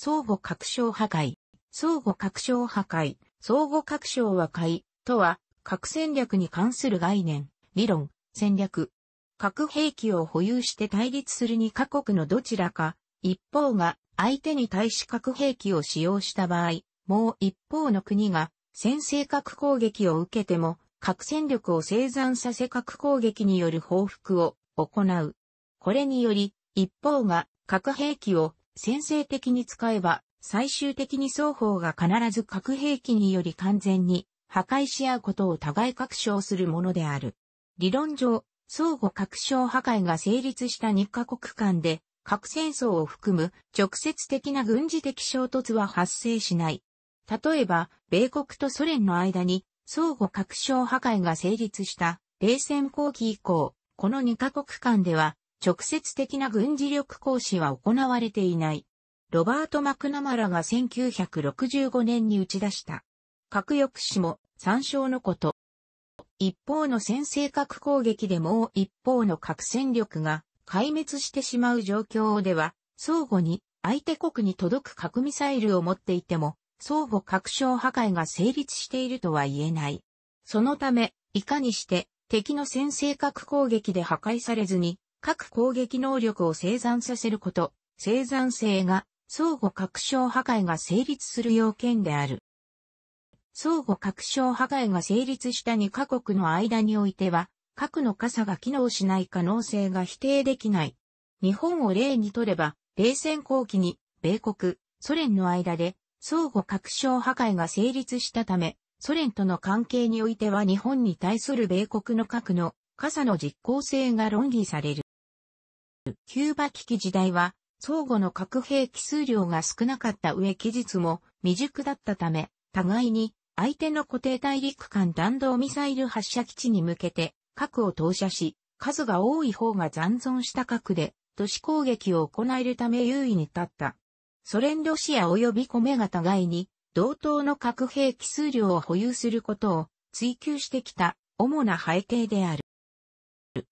相互拡張破壊。相互拡張破壊。相互拡張破壊とは、核戦略に関する概念、理論、戦略。核兵器を保有して対立するにカ国のどちらか、一方が相手に対し核兵器を使用した場合、もう一方の国が先制核攻撃を受けても、核戦力を生産させ核攻撃による報復を行う。これにより、一方が核兵器を先制的に使えば、最終的に双方が必ず核兵器により完全に破壊し合うことを互い確証するものである。理論上、相互確証破壊が成立した2カ国間で、核戦争を含む直接的な軍事的衝突は発生しない。例えば、米国とソ連の間に相互確証破壊が成立した冷戦後期以降、この2カ国間では直接的な軍事力行使は行われていない。ロバート・マクナマラが1965年に打ち出した。核抑止も参照のこと。一方の先制核攻撃でもう一方の核戦力が壊滅してしまう状況では、相互に相手国に届く核ミサイルを持っていても、相互核小破壊が成立しているとは言えない。そのため、いかにして敵の先制核攻撃で破壊されずに各攻撃能力を生産させること、生産性が相互確証破壊が成立する要件である。相互確証破壊が成立した2カ国の間においては、核の傘が機能しない可能性が否定できない。日本を例にとれば、冷戦後期に、米国、ソ連の間で、相互確証破壊が成立したため、ソ連との関係においては日本に対する米国の核の傘の実効性が論議される。キューバ危機時代は、相互の核兵器数量が少なかった上期日も未熟だったため、互いに相手の固定大陸間弾道ミサイル発射基地に向けて核を投射し、数が多い方が残存した核で都市攻撃を行えるため優位に立った。ソ連ロシア及び米が互いに同等の核兵器数量を保有することを追求してきた主な背景である。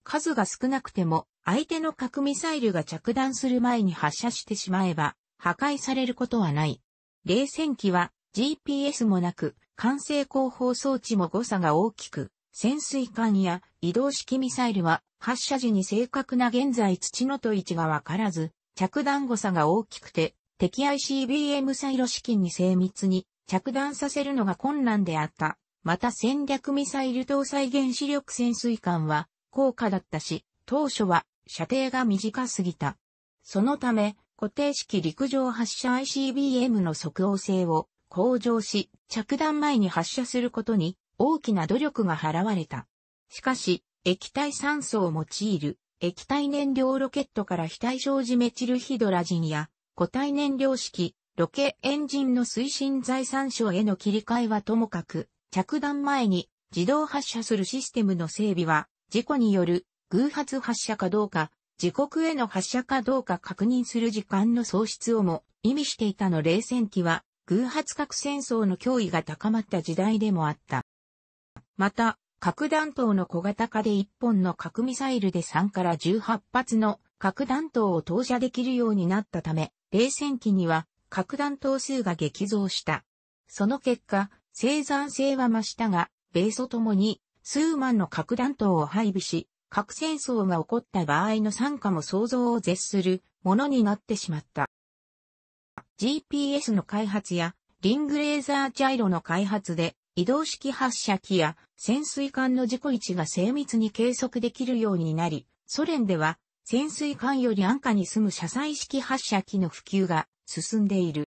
数が少なくても相手の核ミサイルが着弾する前に発射してしまえば、破壊されることはない。冷戦機は GPS もなく、管制後方装置も誤差が大きく、潜水艦や移動式ミサイルは発射時に正確な現在土のと位置がわからず、着弾誤差が大きくて、敵 ICBM サイロ式に精密に着弾させるのが困難であった。また戦略ミサイル搭載原子力潜水艦は高価だったし、当初は射程が短すぎた。そのため、固定式陸上発射 ICBM の即応性を向上し、着弾前に発射することに大きな努力が払われた。しかし、液体酸素を用いる液体燃料ロケットから非対称ジメチルヒドラジンや固体燃料式ロケエンジンの推進財産省への切り替えはともかく、着弾前に自動発射するシステムの整備は事故による偶発発射かどうか、自国への発射かどうか確認する時間の喪失をも意味していたの冷戦期は、偶発核戦争の脅威が高まった時代でもあった。また、核弾頭の小型化で1本の核ミサイルで3から18発の核弾頭を投射できるようになったため、冷戦期には核弾頭数が激増した。その結果、生産性は増したが、米ソともに数万の核弾頭を配備し、核戦争が起こった場合の参加も想像を絶するものになってしまった。GPS の開発やリングレーザージャイロの開発で移動式発射機や潜水艦の事故位置が精密に計測できるようになり、ソ連では潜水艦より安価に済む車載式発射機の普及が進んでいる。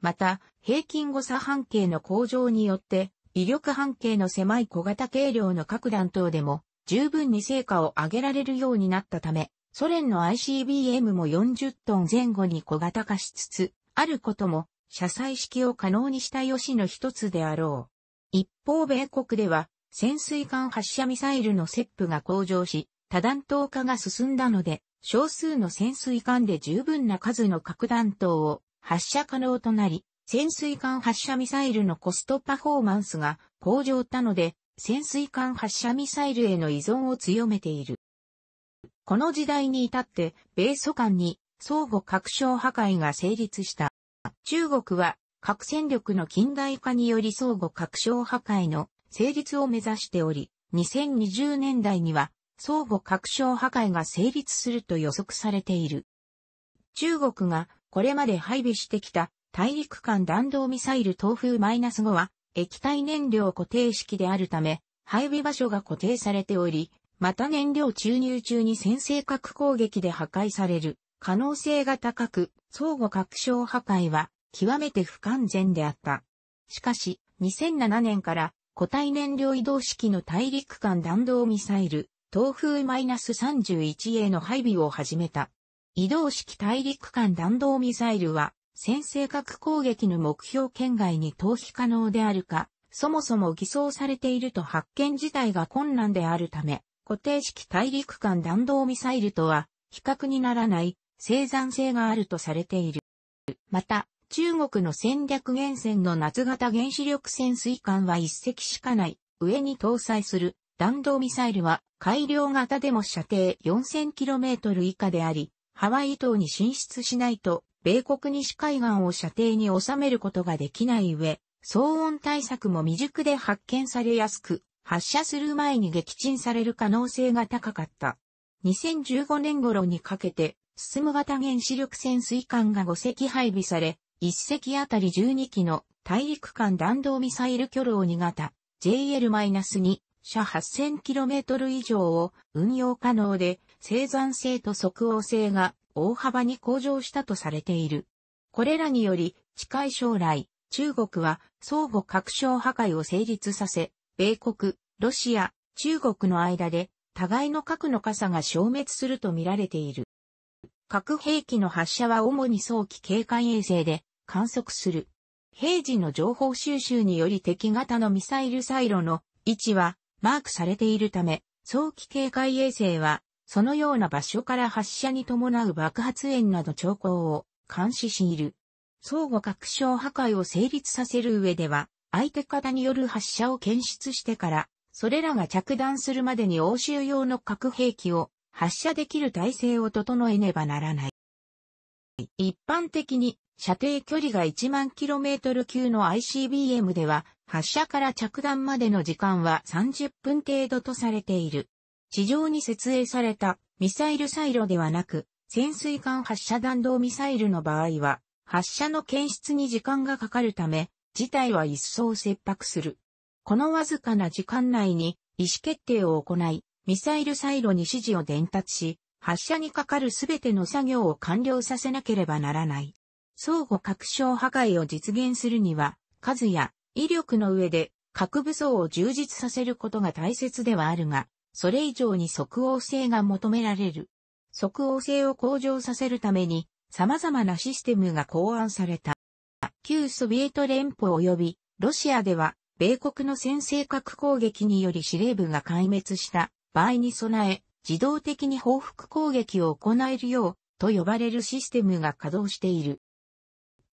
また、平均誤差半径の向上によって、威力半径の狭い小型軽量の核弾頭でも十分に成果を上げられるようになったため、ソ連の ICBM も40トン前後に小型化しつつ、あることも、車載式を可能にした良しの一つであろう。一方米国では、潜水艦発射ミサイルのセップが向上し、多弾頭化が進んだので、少数の潜水艦で十分な数の核弾頭を発射可能となり、潜水艦発射ミサイルのコストパフォーマンスが向上たので、潜水艦発射ミサイルへの依存を強めている。この時代に至って、米ソ間に相互拡張破壊が成立した。中国は核戦力の近代化により相互拡張破壊の成立を目指しており、2020年代には相互拡張破壊が成立すると予測されている。中国がこれまで配備してきた大陸間弾道ミサイル東風 -5 は液体燃料固定式であるため、配備場所が固定されており、また燃料注入中に先制核攻撃で破壊される可能性が高く、相互拡張破壊は極めて不完全であった。しかし、2007年から固体燃料移動式の大陸間弾道ミサイル、東風 -31A の配備を始めた。移動式大陸間弾道ミサイルは先制核攻撃の目標圏外に逃避可能であるか、そもそも偽装されていると発見自体が困難であるため、固定式大陸間弾道ミサイルとは比較にならない生産性があるとされている。また、中国の戦略源泉の夏型原子力潜水艦は一隻しかない上に搭載する弾道ミサイルは改良型でも射程 4000km 以下であり、ハワイ島に進出しないと米国西海岸を射程に収めることができない上、騒音対策も未熟で発見されやすく、発射する前に撃沈される可能性が高かった。2015年頃にかけて、進む型原子力潜水艦が5隻配備され、1隻あたり12機の大陸間弾道ミサイル巨を2型 JL-2 射 8000km 以上を運用可能で生産性と即応性が大幅に向上したとされている。これらにより、近い将来、中国は相互確証破壊を成立させ、米国、ロシア、中国の間で互いの核の傘が消滅すると見られている。核兵器の発射は主に早期警戒衛星で観測する。平時の情報収集により敵型のミサイルサイロの位置はマークされているため、早期警戒衛星はそのような場所から発射に伴う爆発炎など兆候を監視している。相互確証破壊を成立させる上では、相手方による発射を検出してから、それらが着弾するまでに欧州用の核兵器を発射できる体制を整えねばならない。一般的に射程距離が1万キロメートル級の ICBM では、発射から着弾までの時間は30分程度とされている。地上に設営されたミサイルサイロではなく、潜水艦発射弾道ミサイルの場合は、発射の検出に時間がかかるため、事態は一層切迫する。このわずかな時間内に意思決定を行い、ミサイルサイロに指示を伝達し、発射にかかるすべての作業を完了させなければならない。相互確証破壊を実現するには、数や威力の上で核武装を充実させることが大切ではあるが、それ以上に即応性が求められる。即応性を向上させるために、様々なシステムが考案された。旧ソビエト連邦及び、ロシアでは、米国の先制核攻撃により司令部が壊滅した場合に備え、自動的に報復攻撃を行えるよう、と呼ばれるシステムが稼働している。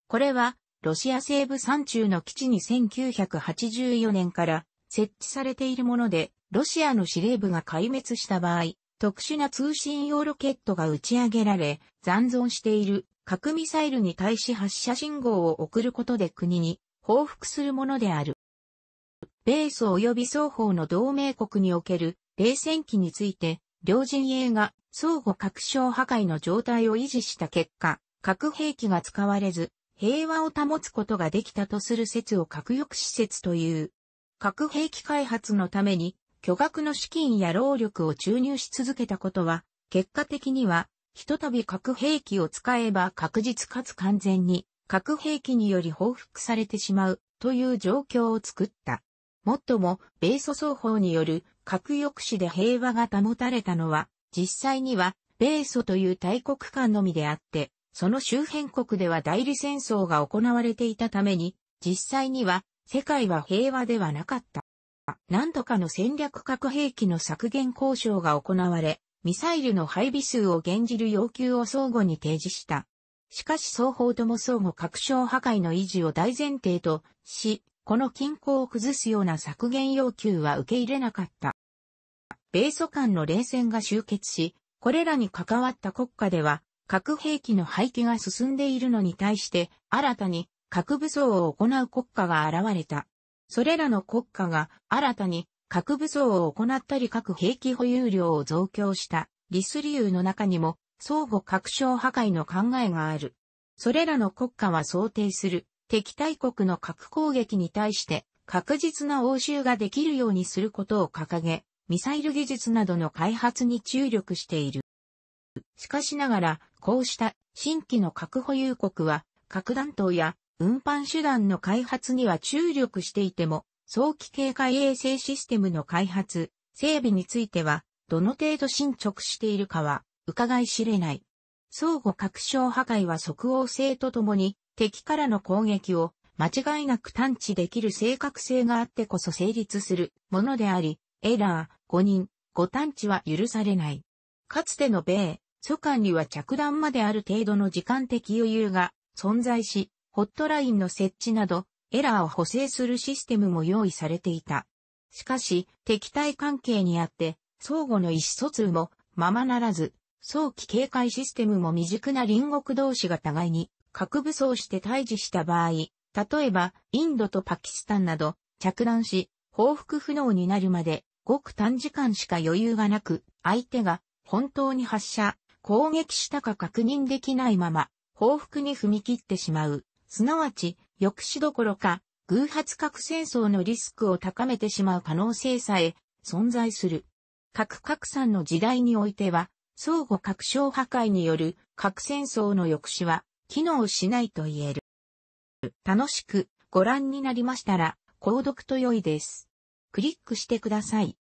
これは、ロシア西部山中の基地に1984年から設置されているもので、ロシアの司令部が壊滅した場合、特殊な通信用ロケットが打ち上げられ、残存している核ミサイルに対し発射信号を送ることで国に報復するものである。米ソ及び双方の同盟国における冷戦期について、両陣営が相互確証破壊の状態を維持した結果、核兵器が使われず、平和を保つことができたとする説を核抑止説という。核兵器開発のために巨額の資金や労力を注入し続けたことは、結果的には、ひとたび核兵器を使えば確実かつ完全に核兵器により報復されてしまうという状況を作った。もっとも、米ソ双方による核抑止で平和が保たれたのは、実際には、米ソという大国間のみであって、その周辺国では代理戦争が行われていたために、実際には世界は平和ではなかった。何度かの戦略核兵器の削減交渉が行われ、ミサイルの配備数を減じる要求を相互に提示した。しかし双方とも相互確証破壊の維持を大前提とし、この均衡を崩すような削減要求は受け入れなかった。米ソ間の冷戦が終結し、これらに関わった国家では、核兵器の廃棄が進んでいるのに対して、新たに核武装を行う国家が現れた。それらの国家が新たに核武装を行ったり核兵器保有量を増強したリス理由の中にも相互拡張破壊の考えがある。それらの国家は想定する敵対国の核攻撃に対して確実な応酬ができるようにすることを掲げ、ミサイル技術などの開発に注力している。しかしながら、こうした新規の核保有国は、核弾頭や運搬手段の開発には注力していても、早期警戒衛星システムの開発、整備については、どの程度進捗しているかは、伺い知れない。相互確証破壊は即応性とともに、敵からの攻撃を間違いなく探知できる正確性があってこそ成立するものであり、エラー、誤認、誤探知は許されない。かつての米、蘇韓には着弾まである程度の時間的余裕が存在し、ホットラインの設置など、エラーを補正するシステムも用意されていた。しかし、敵対関係にあって、相互の意思疎通もままならず、早期警戒システムも未熟な隣国同士が互いに核武装して対峙した場合、例えばインドとパキスタンなど着弾し、報復不能になるまでごく短時間しか余裕がなく、相手が本当に発射、攻撃したか確認できないまま報復に踏み切ってしまう。すなわち、抑止どころか、偶発核戦争のリスクを高めてしまう可能性さえ存在する。核拡散の時代においては、相互核小破壊による核戦争の抑止は機能しないと言える。楽しくご覧になりましたら、購読と良いです。クリックしてください。